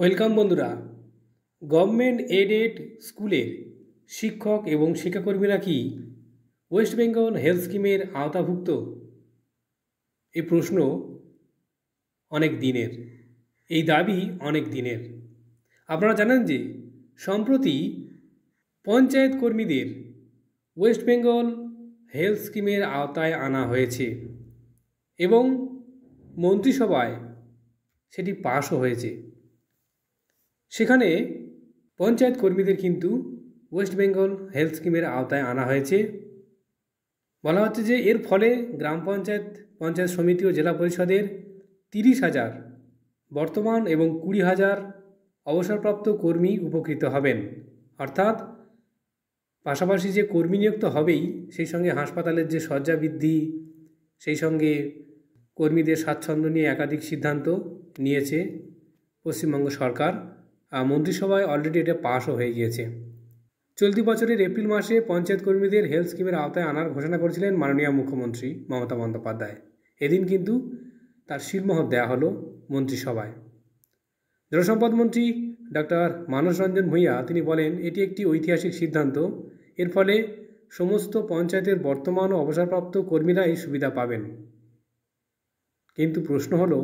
welcome বন্ধুরা government aided স্কুলের শিক্ষক এবং শিক্ষাকর্মীরা কি ওয়েস্ট বেঙ্গল হেলথ স্কিমের আওতাভুক্ত এ প্রশ্ন অনেক দিনের এই দাবি অনেক দিনের আপনারা জানেন যে সম্প্রতি পঞ্চায়েত কর্মীদের ওয়েস্ট বেঙ্গল হেলথ স্কিমের আওতায় আনা হয়েছে এবং মন্ত্রিসভায় সেটি পাশও হয়েছে সেখানে পঞ্চায়েত কর্মীদের কিন্তু ওয়েস্ট বেঙ্গল হেলথ স্কিমের আওতায় আনা হয়েছে বলা হচ্ছে যে এর ফলে গ্রাম পঞ্চায়েত পঞ্চায়েত সমিতি ও জেলা পরিষদের তিরিশ হাজার বর্তমান এবং কুড়ি হাজার অবসরপ্রাপ্ত কর্মী উপকৃত হবেন অর্থাৎ পাশাপাশি যে কর্মী নিয়োগ তো হবেই সেই সঙ্গে হাসপাতালের যে শয্যা বৃদ্ধি সেই সঙ্গে কর্মীদের স্বাচ্ছন্দ্য নিয়ে একাধিক সিদ্ধান্ত নিয়েছে পশ্চিমবঙ্গ সরকার মন্ত্রিসভায় অলরেডি এটা পাশও হয়ে গিয়েছে চলতি বছরের এপ্রিল মাসে পঞ্চায়েত কর্মীদের হেলথ স্কিমের আওতায় আনার ঘোষণা করেছিলেন মাননীয় মুখ্যমন্ত্রী মমতা বন্দ্যোপাধ্যায় এদিন কিন্তু তার শিলমহ দেয়া হলো মন্ত্রিসভায় জনসম্পদ মন্ত্রী ডক্টর মানস রঞ্জন ভূঁইয়া তিনি বলেন এটি একটি ঐতিহাসিক সিদ্ধান্ত এর ফলে সমস্ত পঞ্চায়েতের বর্তমান ও অবসরপ্রাপ্ত কর্মীরা এই সুবিধা পাবেন কিন্তু প্রশ্ন হলো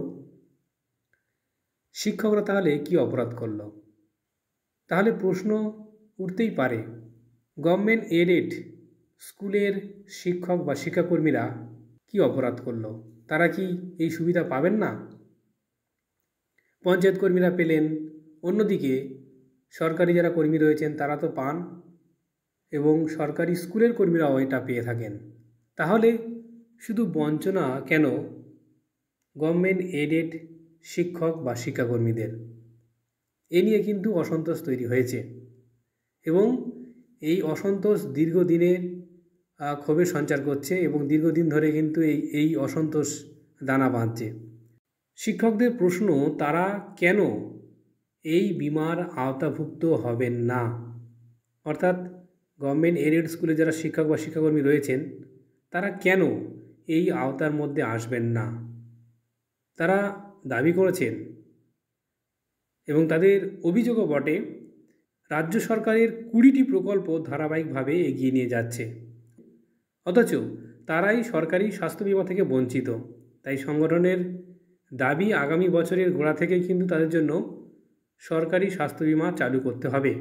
শিক্ষকরা তাহলে কি অপরাধ করলো তাহলে প্রশ্ন উঠতেই পারে গভর্নমেন্ট এডেড স্কুলের শিক্ষক বা শিক্ষাকর্মীরা কি অপরাধ করল তারা কি এই সুবিধা পাবেন না পঞ্চায়েত কর্মীরা পেলেন অন্যদিকে সরকারি যারা কর্মী রয়েছেন তারা তো পান এবং সরকারি স্কুলের কর্মীরাও এটা পেয়ে থাকেন তাহলে শুধু বঞ্চনা কেন গভর্নমেন্ট এডেড শিক্ষক বা শিক্ষাকর্মীদের এ নিয়ে কিন্তু অসন্তোষ তৈরি হয়েছে এবং এই অসন্তোষ দীর্ঘদিনের ক্ষোভের সঞ্চার করছে এবং দীর্ঘদিন ধরে কিন্তু এই এই অসন্তোষ দানা বাঁধছে শিক্ষকদের প্রশ্ন তারা কেন এই বিমার আওতাভুক্ত হবেন না অর্থাৎ গভর্নমেন্ট এডেড স্কুলে যারা শিক্ষক বা শিক্ষাকর্মী রয়েছেন তারা কেন এই আওতার মধ্যে আসবেন না তারা দাবি করেছেন এবং তাদের অভিযোগও বটে রাজ্য সরকারের কুড়িটি প্রকল্প ধারাবাহিকভাবে এগিয়ে নিয়ে যাচ্ছে অথচ তারাই সরকারি স্বাস্থ্য বিমা থেকে বঞ্চিত তাই সংগঠনের দাবি আগামী বছরের গোড়া থেকে কিন্তু তাদের জন্য সরকারি স্বাস্থ্য বিমা চালু করতে হবে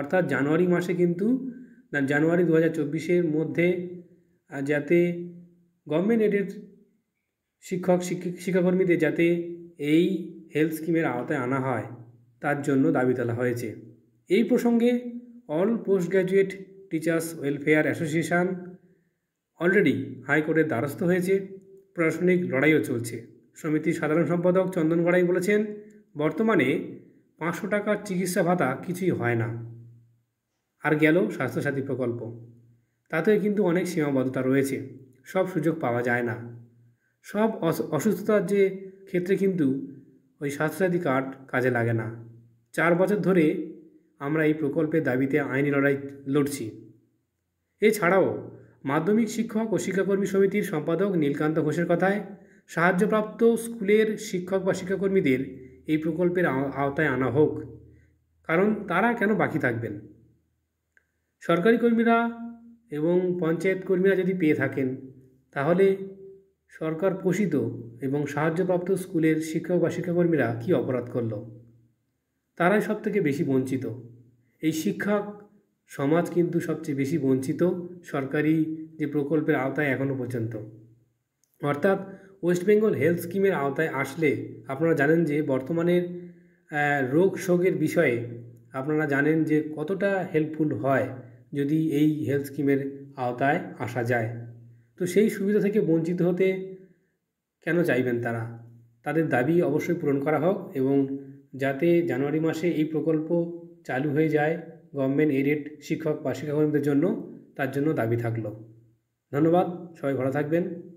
অর্থাৎ জানুয়ারি মাসে কিন্তু জানুয়ারি দু হাজার মধ্যে যাতে গভর্নমেন্ট এডেড শিক্ষক শিক্ষাকর্মীদের যাতে এই হেলথ স্কিমের আওতায় আনা হয় তার জন্য দাবি তোলা হয়েছে এই প্রসঙ্গে all post graduate teachers welfare association already হাইকোর্টের দ্বারস্থ হয়েছে প্রশাসনিক লড়াইও চলছে সমিতির সাধারণ সম্পাদক চন্দন গড়াই বলেছেন বর্তমানে পাঁচশো টাকার চিকিৎসা ভাতা কিছুই হয় না আর গেল স্বাস্থ্যসাথী প্রকল্প তাতে কিন্তু অনেক সীমাবদ্ধতা রয়েছে সব সুযোগ পাওয়া যায় না সব অসুস্থতার যে ক্ষেত্রে কিন্তু ওই স্বাস্থ্যসাথী কার্ড কাজে লাগে না চার বছর ধরে আমরা এই প্রকল্পের দাবিতে আইনি লড়াই লড়ছি এছাড়াও মাধ্যমিক শিক্ষক ও শিক্ষাকর্মী সমিতির সম্পাদক নীলকান্ত ঘোষের কথায় সাহায্যপ্রাপ্ত স্কুলের শিক্ষক বা শিক্ষাকর্মীদের এই প্রকল্পের আওতায় আনা হোক কারণ তারা কেন বাকি থাকবেন সরকারি কর্মীরা এবং পঞ্চায়েত কর্মীরা যদি পেয়ে থাকেন তাহলে সরকার পোষিত এবং সাহায্যপ্রাপ্ত স্কুলের শিক্ষক বা শিক্ষাকর্মীরা কী অপরাধ করল তারাই সব থেকে বেশি বঞ্চিত এই শিক্ষক সমাজ কিন্তু সবচেয়ে বেশি বঞ্চিত সরকারি যে প্রকল্পের আওতায় এখনও পর্যন্ত অর্থাৎ ওয়েস্ট বেঙ্গল হেলথ স্কিমের আওতায় আসলে আপনারা জানেন যে বর্তমানের রোগ শোকের বিষয়ে আপনারা জানেন যে কতটা হেল্পফুল হয় যদি এই হেলথ স্কিমের আওতায় আসা যায় তো সেই সুবিধা থেকে বঞ্চিত হতে কেন চাইবেন তারা তাদের দাবি অবশ্যই পূরণ করা হোক এবং যাতে জানুয়ারি মাসে এই প্রকল্প চালু হয়ে যায় গভর্নমেন্ট এডেড শিক্ষক বা শিক্ষাকর্মীদের জন্য তার জন্য দাবি থাকলো ধন্যবাদ সবাই ভালো থাকবেন